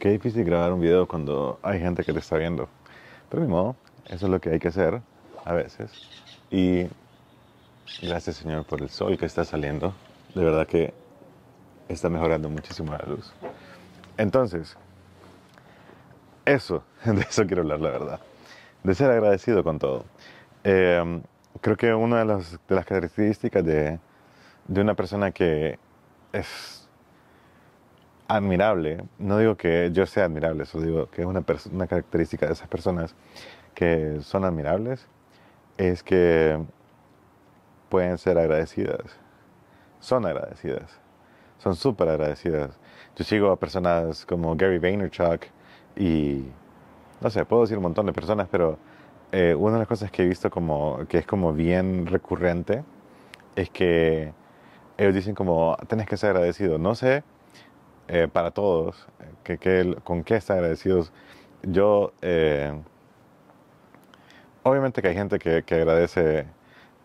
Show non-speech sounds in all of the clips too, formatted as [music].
Qué difícil grabar un video cuando hay gente que te está viendo. Pero de modo, eso es lo que hay que hacer a veces. Y gracias Señor por el sol que está saliendo. De verdad que está mejorando muchísimo la luz. Entonces, eso, [laughs] de eso quiero hablar, la verdad. De ser agradecido con todo. Eh, creo que una de las, de las características de, de una persona que es admirable, no digo que yo sea admirable, eso digo que es una, característica de esas personas que son admirables, es que pueden ser agradecidas, son agradecidas, son súper agradecidas. Yo sigo a personas como Gary Vaynerchuk y, no sé, puedo decir un montón de personas, pero eh, una de las cosas que he visto como, que es como bien recurrente es que ellos dicen como, tenés que ser agradecido, no sé eh, para todos, que, que, con qué está agradecidos. Yo, eh, obviamente que hay gente que, agradece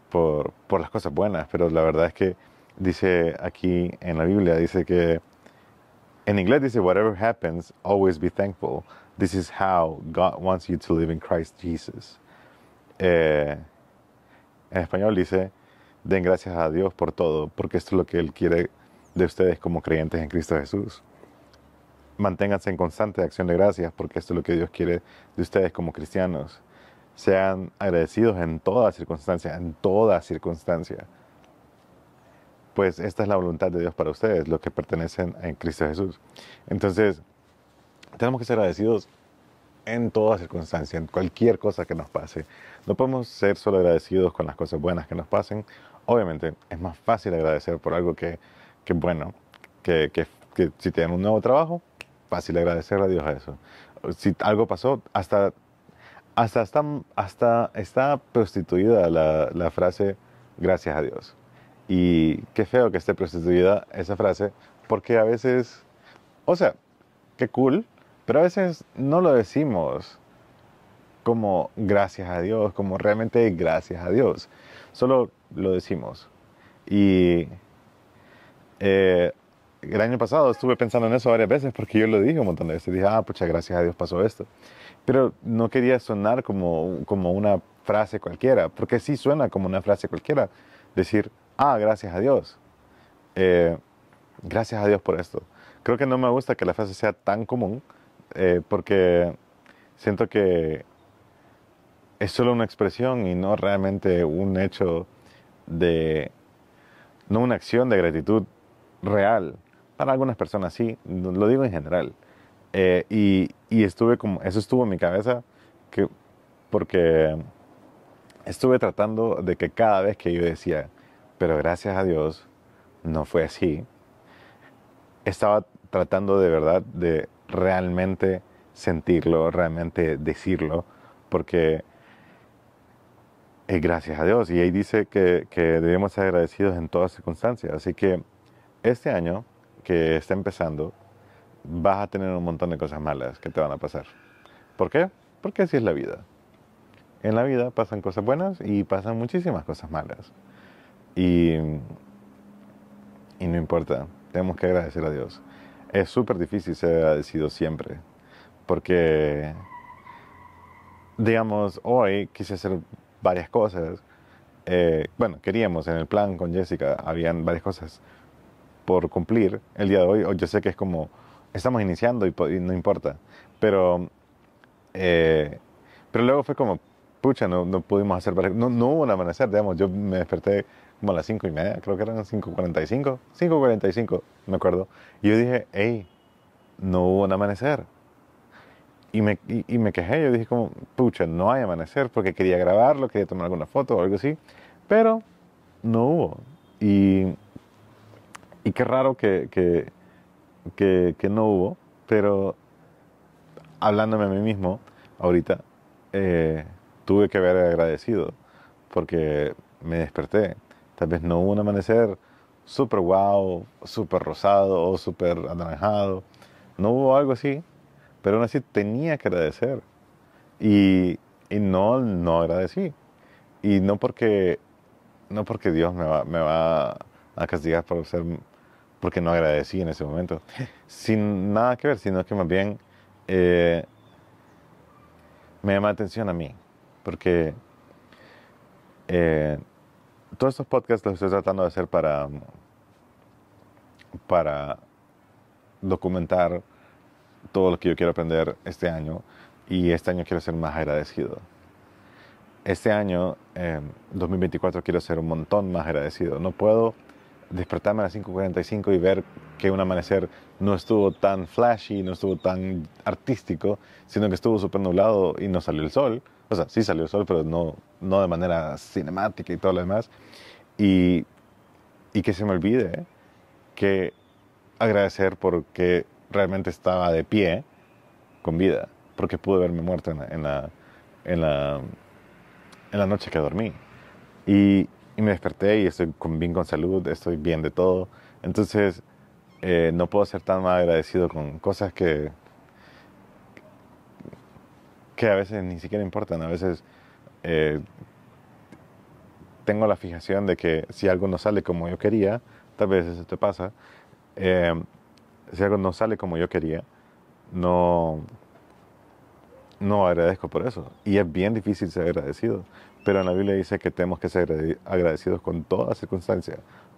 por, las cosas buenas, pero la verdad es que dice aquí en la Biblia, dice que, en inglés dice, whatever happens, always be thankful. This is how God wants you to live in Christ Jesus. Eh, en español dice, den gracias a Dios por todo, porque esto es lo que Él quiere de ustedes como creyentes en Cristo Jesús. Manténganse en constante acción de gracias, porque esto es lo que Dios quiere de ustedes como cristianos. Sean agradecidos en toda circunstancia, en toda circunstancia. Pues esta es la voluntad de Dios para ustedes, los que pertenecen en Cristo Jesús. Entonces, tenemos que ser agradecidos en toda circunstancia, en cualquier cosa que nos pase. No podemos ser solo agradecidos con las cosas buenas que nos pasen. Obviamente es más fácil agradecer por algo que que bueno, que, si tienen un nuevo trabajo, fácil agradecer a Dios a eso. Si algo pasó, hasta, hasta, hasta está prostituida la, la frase gracias a Dios. Y qué feo que esté prostituida esa frase, porque a veces, o sea, qué cool, pero a veces no lo decimos como gracias a Dios, como realmente gracias a Dios. Solo lo decimos. Y eh, el año pasado estuve pensando en eso varias veces porque yo lo dije un montón de veces. Dije, ah, pucha, gracias a Dios pasó esto. Pero no quería sonar como, como una frase cualquiera, porque sí suena como una frase cualquiera. Decir, ah, gracias a Dios. Eh, gracias a Dios por esto. Creo que no me gusta que la frase sea tan común eh, porque siento que es solo una expresión y no realmente un hecho de, no una acción de gratitud real. Para algunas personas sí, lo digo en general. Eh, y, estuve como, eso estuvo en mi cabeza, que, porque estuve tratando de que cada vez que yo decía, pero gracias a Dios, no fue así, estaba tratando de verdad de realmente sentirlo, realmente decirlo, porque es eh, gracias a Dios. Y ahí dice que, que debemos ser agradecidos en todas circunstancias. Así que este año que está empezando, vas a tener un montón de cosas malas que te van a pasar. ¿Por qué? Porque así es la vida. En la vida pasan cosas buenas y pasan muchísimas cosas malas. Y, y no importa, tenemos que agradecer a Dios. Es súper difícil ser agradecido siempre, porque, digamos, hoy quise hacer varias cosas. Eh, bueno, queríamos en el plan con Jessica, habían varias cosas por cumplir el día de hoy, yo sé que es como, estamos iniciando y, no importa, pero, eh, pero luego fue como, pucha, no, no pudimos hacer, no, no hubo un amanecer, digamos, yo me desperté como a las 5 y media, creo que eran 5.45, 5.45, me acuerdo, y yo dije, hey, no hubo un amanecer. Y me, y, y me quejé, yo dije como, pucha, no hay amanecer, porque quería grabarlo, quería tomar alguna foto o algo así, pero no hubo. Y y qué raro que, que, que, no hubo, pero hablándome a mí mismo ahorita, eh, tuve que haber agradecido porque me desperté. Tal vez no hubo un amanecer súper guau, súper rosado o súper anaranjado. No hubo algo así, pero aún así tenía que agradecer. Y, y no, no agradecí. Y no porque, no porque Dios me va, me va a castigar por ser porque no agradecí en ese momento, [laughs] sin nada que ver, sino que más bien eh, me llama la atención a mí, porque eh, todos estos podcasts los estoy tratando de hacer para, para documentar todo lo que yo quiero aprender este año y este año quiero ser más agradecido. Este año, 2024, eh, quiero ser un montón más agradecido. No puedo despertarme a las 5.45 y ver que un amanecer no estuvo tan flashy, no estuvo tan artístico, sino que estuvo súper nublado y no salió el sol. O sea, sí salió el sol, pero no, no de manera cinemática y todo lo demás. Y, que se me olvide que agradecer porque realmente estaba de pie, con vida, porque pude verme muerto en la, en la, en la, en la noche que dormí. Y, y me desperté y estoy con, bien con salud, estoy bien de todo. Entonces, eh, no puedo ser tan mal agradecido con cosas que, que a veces ni siquiera importan. A veces eh, tengo la fijación de que si algo no sale como yo quería, tal vez eso te pasa, eh, si algo no sale como yo quería, no, no agradezco por eso. Y es bien difícil ser agradecido, pero en la Biblia dice que tenemos que ser agradecidos con toda circunstancia,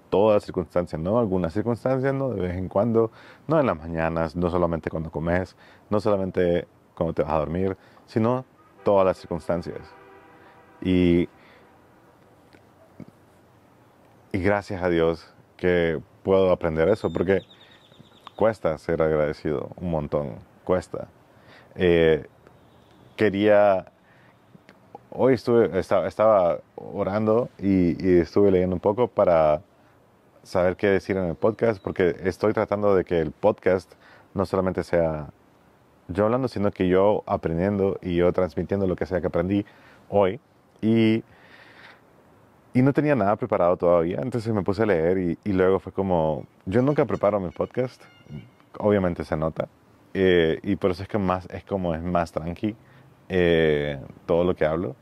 las circunstancias, no algunas circunstancias, no de vez en cuando, no en las mañanas, no solamente cuando comes, no solamente cuando te vas a dormir, sino todas las circunstancias. Y, gracias a Dios que puedo aprender eso, porque cuesta ser agradecido un montón, cuesta. Eh, quería hoy estuve, estaba, orando y, estuve leyendo un poco para saber qué decir en el podcast, porque estoy tratando de que el podcast no solamente sea yo hablando, sino que yo aprendiendo y yo transmitiendo lo que sea que aprendí hoy. Y, y no tenía nada preparado todavía, entonces me puse a leer y, luego fue como, yo nunca preparo mi podcast, obviamente se nota, eh, y por eso es que más, es como es más tranqui eh, todo lo que hablo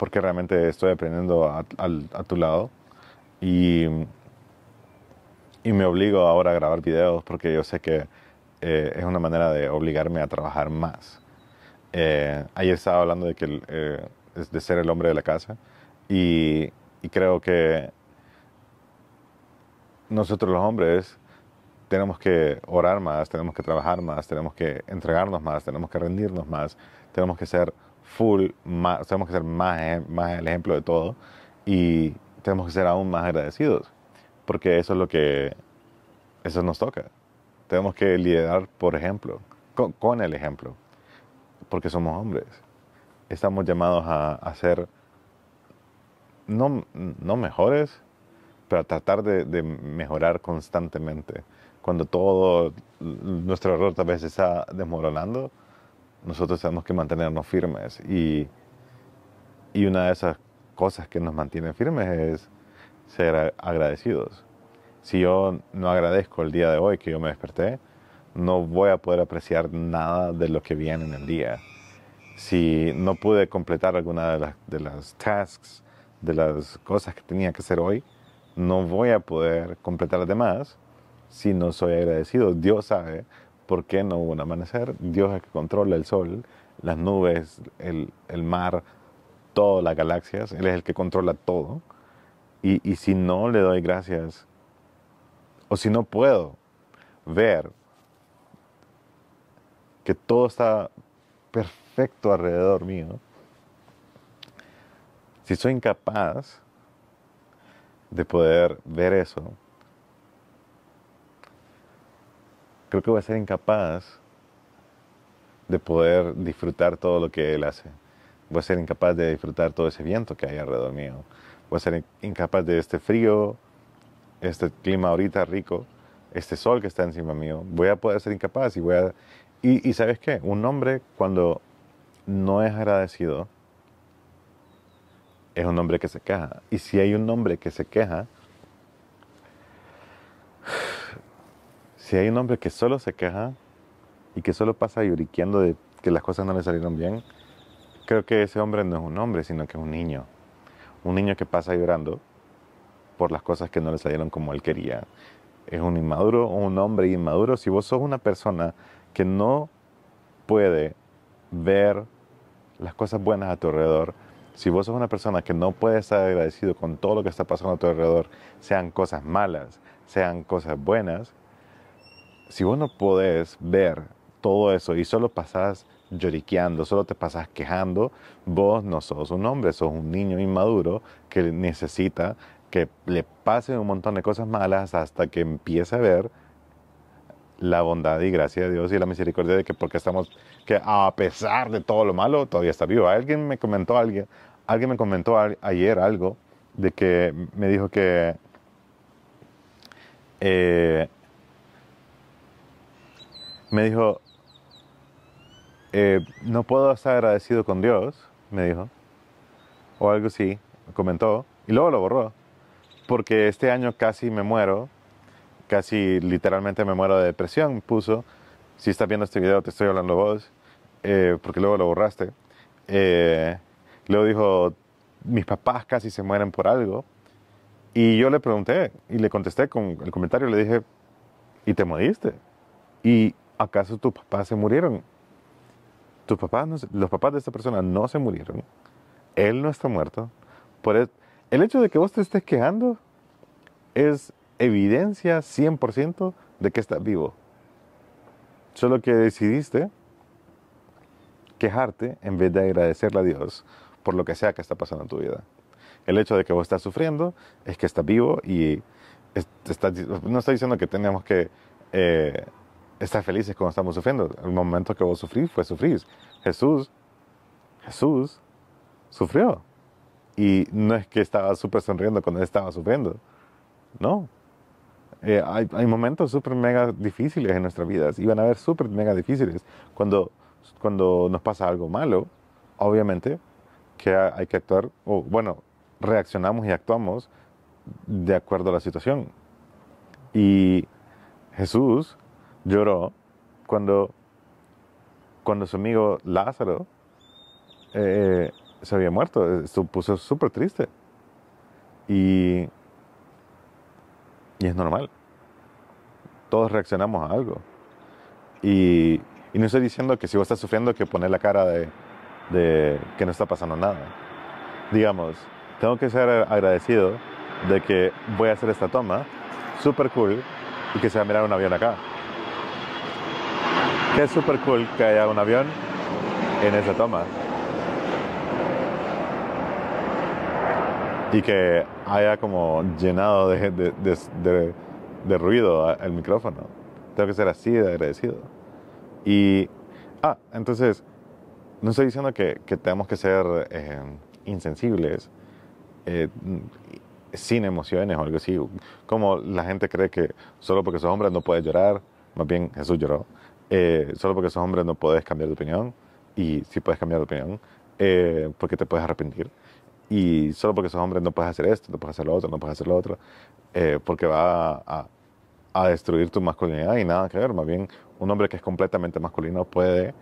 porque realmente estoy aprendiendo a, tu lado y, y, me obligo ahora a grabar videos porque yo sé que eh, es una manera de obligarme a trabajar más. Eh, ayer estaba hablando de que eh, de ser el hombre de la casa y creo que nosotros los hombres tenemos que orar más, tenemos que trabajar más, tenemos que entregarnos más, tenemos que rendirnos más, tenemos que ser full, tenemos que ser más, más el ejemplo de todo y tenemos que ser aún más agradecidos, porque eso es lo que eso nos toca. Tenemos que liderar por ejemplo, con, el ejemplo, porque somos hombres. Estamos llamados a, ser no, no, mejores, pero a tratar de, de mejorar constantemente. Cuando todo nuestro error tal vez está desmoronando, nosotros tenemos que mantenernos firmes y, y una de esas cosas que nos mantienen firmes es ser agradecidos. Si yo no agradezco el día de hoy que yo me desperté, no voy a poder apreciar nada de lo que viene en el día. Si no pude completar alguna de las, de las tasks, de las cosas que tenía que hacer hoy, no voy a poder completar demás si no soy agradecido. Dios sabe ¿Por qué no hubo un amanecer? Dios es que controla el sol, las nubes, el, mar, todas las galaxias. Él es el que controla todo. Y, y si no le doy gracias, o si no puedo ver que todo está perfecto alrededor mío, si soy incapaz de poder ver eso, creo que voy a ser incapaz de poder disfrutar todo lo que él hace. Voy a ser incapaz de disfrutar todo ese viento que hay alrededor mío. Voy a ser incapaz de este frío, este clima ahorita rico, este sol que está encima mío. Voy a poder ser incapaz y voy a... Y, sabes qué, un hombre cuando no es agradecido es un hombre que se queja. Y si hay un hombre que se queja, Si hay un hombre que solo se queja y que solo pasa lloriqueando de que las cosas no le salieron bien, creo que ese hombre no es un hombre, sino que es un niño. Un niño que pasa llorando por las cosas que no le salieron como él quería. Es un inmaduro, un hombre inmaduro. Si vos sos una persona que no puede ver las cosas buenas a tu alrededor, si vos sos una persona que no puede estar agradecido con todo lo que está pasando a tu alrededor, sean cosas malas, sean cosas buenas, si vos no podés ver todo eso y solo pasás lloriqueando, solo te pasás quejando, vos no sos un hombre, sos un niño inmaduro que necesita que le pasen un montón de cosas malas hasta que empiece a ver la bondad y gracia de Dios y la misericordia de que porque estamos, que a pesar de todo lo malo, todavía está vivo. Alguien me comentó, alguien, alguien me comentó ayer algo de que me dijo que eh, me dijo, eh, no puedo estar agradecido con Dios, me dijo, o algo así, comentó, y luego lo borró, porque este año casi me muero, casi literalmente me muero de depresión, puso, si estás viendo este video te estoy hablando vos, eh, porque luego lo borraste. Eh, luego dijo, mis papás casi se mueren por algo. Y yo le pregunté y le contesté con el comentario, le dije, ¿y te moriste? Y ¿acaso tus papás se murieron? Tus papás los papás de esta persona no se murieron. Él no está muerto. Por e, el, hecho de que vos te estés quejando es evidencia 100% de que estás vivo. Solo que decidiste quejarte en vez de agradecerle a Dios por lo que sea que está pasando en tu vida. El hecho de que vos estás sufriendo es que estás vivo y no estoy diciendo que tenemos que eh, feliz felices cuando estamos sufriendo. El momento que vos sufrís fue sufrir Jesús, Jesús sufrió. Y no es que estaba súper sonriendo cuando él estaba sufriendo. No. Eh, hay, hay, momentos súper mega difíciles en nuestras vidas. Y van a haber súper mega difíciles. Cuando, cuando nos pasa algo malo, obviamente que hay que actuar, o bueno, reaccionamos y actuamos de acuerdo a la situación. Y Jesús lloró cuando, cuando su amigo Lázaro eh, se había muerto. Se puso súper triste. Y, y es normal. Todos reaccionamos a algo. Y, y, no estoy diciendo que si vos estás sufriendo que poner la cara de, de que no está pasando nada. Digamos, tengo que ser agradecido de que voy a hacer esta toma, súper cool, y que se va a mirar un avión acá es súper cool que haya un avión en esa toma. Y que haya como llenado de, de, de, ruido el micrófono. Tengo que ser así de agradecido. Y, ah, entonces, no estoy diciendo que, que tenemos que ser eh, insensibles, eh, sin emociones o algo así. Como la gente cree que solo porque sos hombre no puedes llorar, más bien Jesús lloró. Eh, solo porque sos hombre no puedes cambiar de opinión. Y si puedes cambiar de opinión, eh, porque te puedes arrepentir. Y solo porque sos hombre no puedes hacer esto, no puedes hacer lo otro, no puedes hacer lo otro. Eh, porque va a, destruir tu masculinidad y nada que ver. Más bien, un hombre que es completamente masculino puede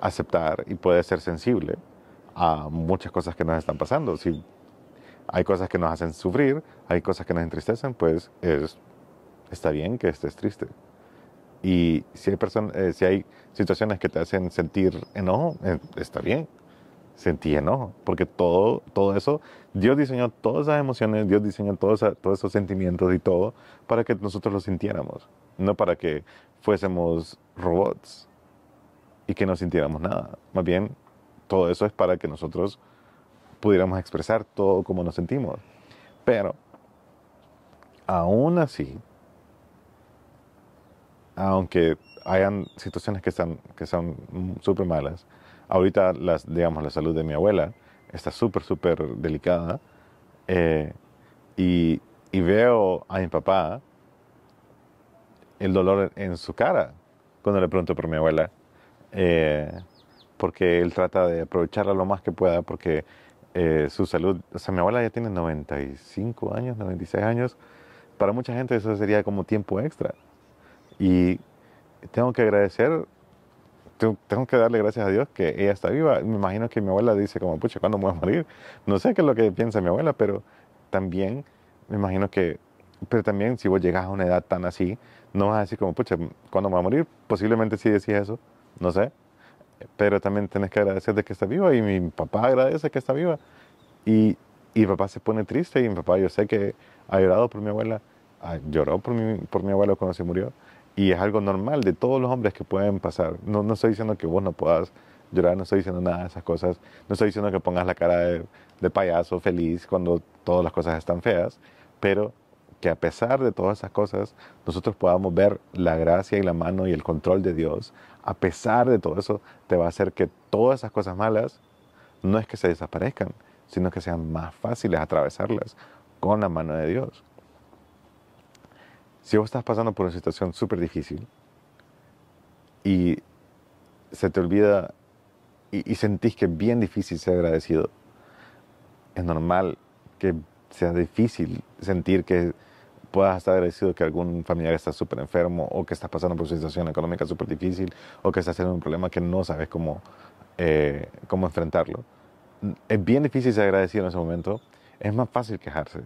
aceptar y puede ser sensible a muchas cosas que nos están pasando. Si hay cosas que nos hacen sufrir, hay cosas que nos entristecen, pues está bien que estés triste. Y si hay, personas, eh, si hay situaciones que te hacen sentir enojo, eh, está bien, sentí enojo, porque todo, todo eso, Dios diseñó todas esas emociones, Dios diseñó todos, todos esos sentimientos y todo para que nosotros los sintiéramos, no para que fuésemos robots y que no sintiéramos nada. Más bien, todo eso es para que nosotros pudiéramos expresar todo como nos sentimos. Pero, aún así, aunque hayan situaciones que están que son súper malas, ahorita las, digamos, la salud de mi abuela está súper, súper delicada eh, y, veo a mi papá el dolor en su cara cuando le pregunto por mi abuela, eh, porque él trata de aprovecharla lo más que pueda, porque eh, su salud, o sea, mi abuela ya tiene 95 años, 96 años, para mucha gente eso sería como tiempo extra. Y tengo que agradecer, tengo que darle gracias a Dios que ella está viva. Me imagino que mi abuela dice como, pucha, ¿cuándo me voy a morir? No sé qué es lo que piensa mi abuela, pero también me imagino que, pero también si vos llegas a una edad tan así, no vas a decir como, pucha, ¿cuándo me voy a morir? Posiblemente sí decís eso, no sé. Pero también tenés que agradecer de que está viva y mi papá agradece que está viva. Y, y mi papá se pone triste y mi papá yo sé que ha llorado por mi abuela, lloró por mi, por mi abuelo cuando se murió y es algo normal de todos los hombres que pueden pasar. No, no estoy diciendo que vos no puedas llorar, no estoy diciendo nada de esas cosas, no estoy diciendo que pongas la cara de, de payaso feliz cuando todas las cosas están feas, pero que a pesar de todas esas cosas, nosotros podamos ver la gracia y la mano y el control de Dios, a pesar de todo eso, te va a hacer que todas esas cosas malas no es que se desaparezcan, sino que sean más fáciles atravesarlas con la mano de Dios. Si vos estás pasando por una situación súper difícil y se te olvida y, sentís que es bien difícil ser agradecido, es normal que sea difícil sentir que puedas estar agradecido que algún familiar está súper enfermo o que estás pasando por una situación económica súper difícil o que estás teniendo un problema que no sabes cómo, eh, cómo enfrentarlo. Es bien difícil ser agradecido en ese momento, es más fácil quejarse.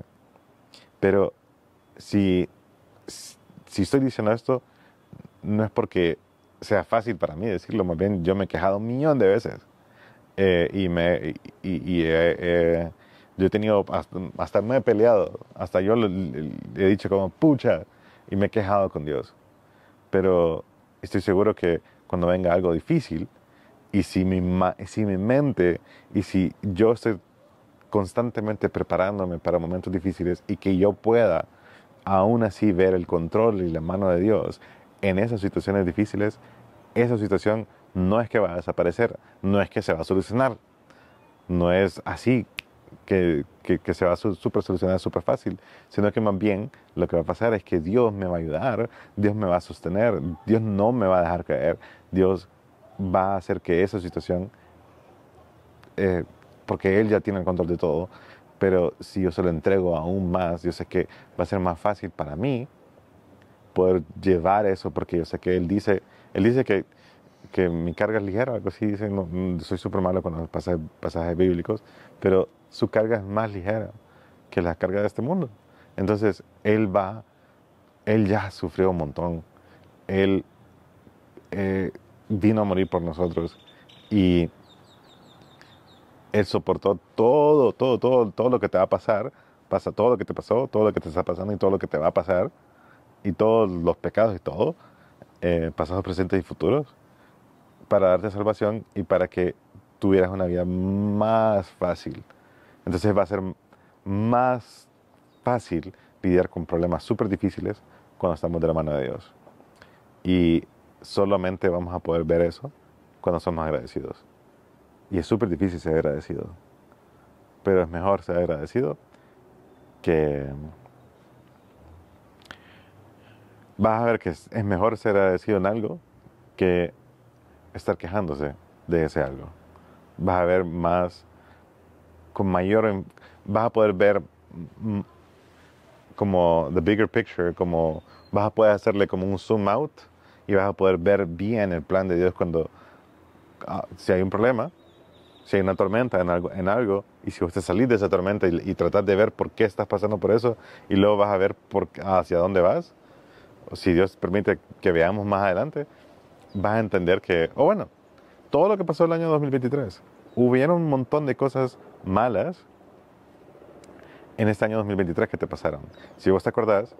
Pero si si estoy diciendo esto, no es porque sea fácil para mí decirlo, más bien yo me he quejado un millón de veces. Eh, y me, eh, eh, yo he tenido, hasta, me he peleado, hasta yo le, he dicho como, pucha, y me he quejado con Dios. Pero estoy seguro que cuando venga algo difícil, y si si mi mente, y si yo estoy constantemente preparándome para momentos difíciles y que yo pueda aún así ver el control y la mano de Dios en esas situaciones difíciles, esa situación no es que va a desaparecer, no es que se va a solucionar, no es así que, se va a super solucionar súper fácil, sino que más bien lo que va a pasar es que Dios me va a ayudar, Dios me va a sostener, Dios no me va a dejar caer, Dios va a hacer que esa situación, eh, porque Él ya tiene el control de todo, pero si yo se lo entrego aún más, yo sé que va a ser más fácil para mí poder llevar eso, porque yo sé que él dice, él dice que, mi carga es ligera, algo así dice, mm, soy súper malo con los pasajes, bíblicos, pero su carga es más ligera que la carga de este mundo. Entonces, él va, él ya sufrió un montón, él eh, vino a morir por nosotros y él soportó todo, todo, todo, todo lo que te va a pasar. Pasa todo lo que te pasó, todo lo que te está pasando y todo lo que te va a pasar. Y todos los pecados y todo, eh, pasados, presentes y futuros, para darte salvación y para que tuvieras una vida más fácil. Entonces va a ser más fácil lidiar con problemas súper difíciles cuando estamos de la mano de Dios. Y solamente vamos a poder ver eso cuando somos agradecidos. Y es súper difícil ser agradecido. Pero es mejor ser agradecido que... Vas a ver que es mejor ser agradecido en algo que estar quejándose de ese algo. Vas a ver más, con mayor, em, vas a poder ver mm, como the bigger picture, como vas a poder hacerle como un zoom out y vas a poder ver bien el plan de Dios cuando ah, si hay un problema, si hay una tormenta en algo, en algo y si usted salís de esa tormenta y, tratar de ver por qué estás pasando por eso y luego vas a ver por, hacia dónde vas, si Dios permite que veamos más adelante, vas a entender que, o bueno, todo lo que pasó el año 2023, hubieron un montón de cosas malas en este año 2023 que te pasaron. Si vos te acordás,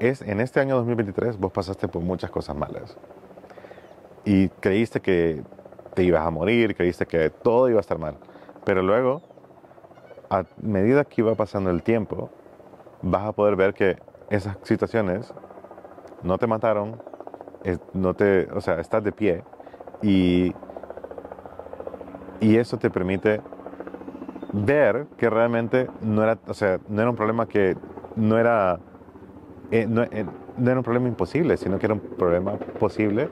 es en este año 2023 vos pasaste por muchas cosas malas y creíste que te ibas a morir, creíste que todo iba a estar mal. Pero luego, a medida que iba pasando el tiempo, vas a poder ver que esas situaciones no te mataron, no te, o sea, estás de pie y, y eso te permite ver que realmente no era, o sea, no era un problema que no era, eh, eh, no era un problema imposible, sino que era un problema posible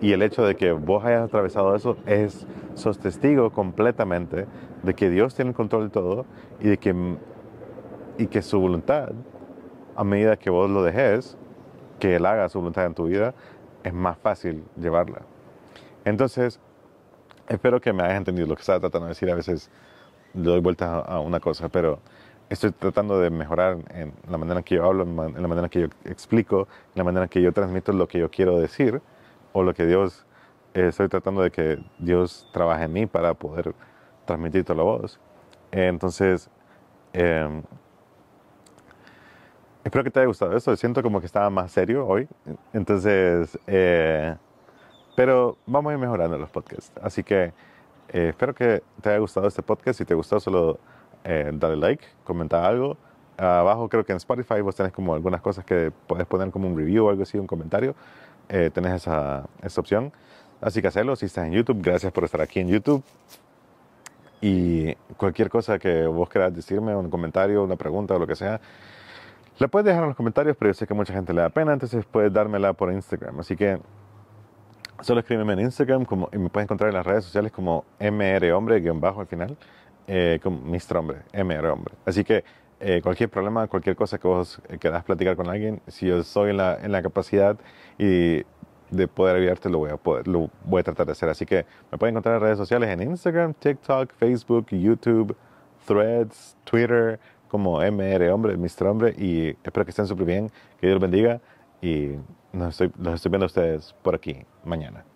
y el hecho de que vos hayas atravesado eso es, sos testigo completamente de que Dios tiene el control de todo y de que, y que su voluntad, a medida que vos lo dejes, que Él haga su voluntad en tu vida, es más fácil llevarla. Entonces, espero que me hayas entendido lo que estaba tratando de decir. A veces le doy vueltas a una cosa, pero estoy tratando de mejorar en la manera en que yo hablo, en la manera en que yo explico, en la manera en que yo transmito lo que yo quiero decir o lo que Dios, eh, estoy tratando de que Dios trabaje en mí para poder transmitir toda la voz. entonces, em, espero que te haya gustado eso. Siento como que estaba más serio hoy. Entonces, eh, pero vamos a ir mejorando los podcasts. Así que eh, espero que te haya gustado este podcast. Si te gustó, solo dale like, comenta algo abajo creo que en Spotify vos tenés como algunas cosas que podés poner como un review o algo así, un comentario eh, tenés esa, opción. Así que hacelo si estás en YouTube. Gracias por estar aquí en YouTube. Y cualquier cosa que vos quieras decirme, un comentario, una pregunta o lo que sea, la puedes dejar en los comentarios, pero yo sé que mucha gente le da pena, entonces puedes dármela por Instagram. Así que solo escríbeme en Instagram como, y me puedes encontrar en las redes sociales como bajo al final, eh, como Mr. Hombre, mrhombre. Así que eh, cualquier problema, cualquier cosa que vos querás platicar con alguien, si yo soy en la, capacidad y de poder ayudarte, lo voy, a lo voy a tratar de hacer. Así que me pueden encontrar en redes sociales, en Instagram, TikTok, Facebook, YouTube, Threads, Twitter, como MR Hombre, Mr. Hombre, y espero que estén súper bien, que Dios los bendiga y nos estoy, los estoy viendo a ustedes por aquí mañana.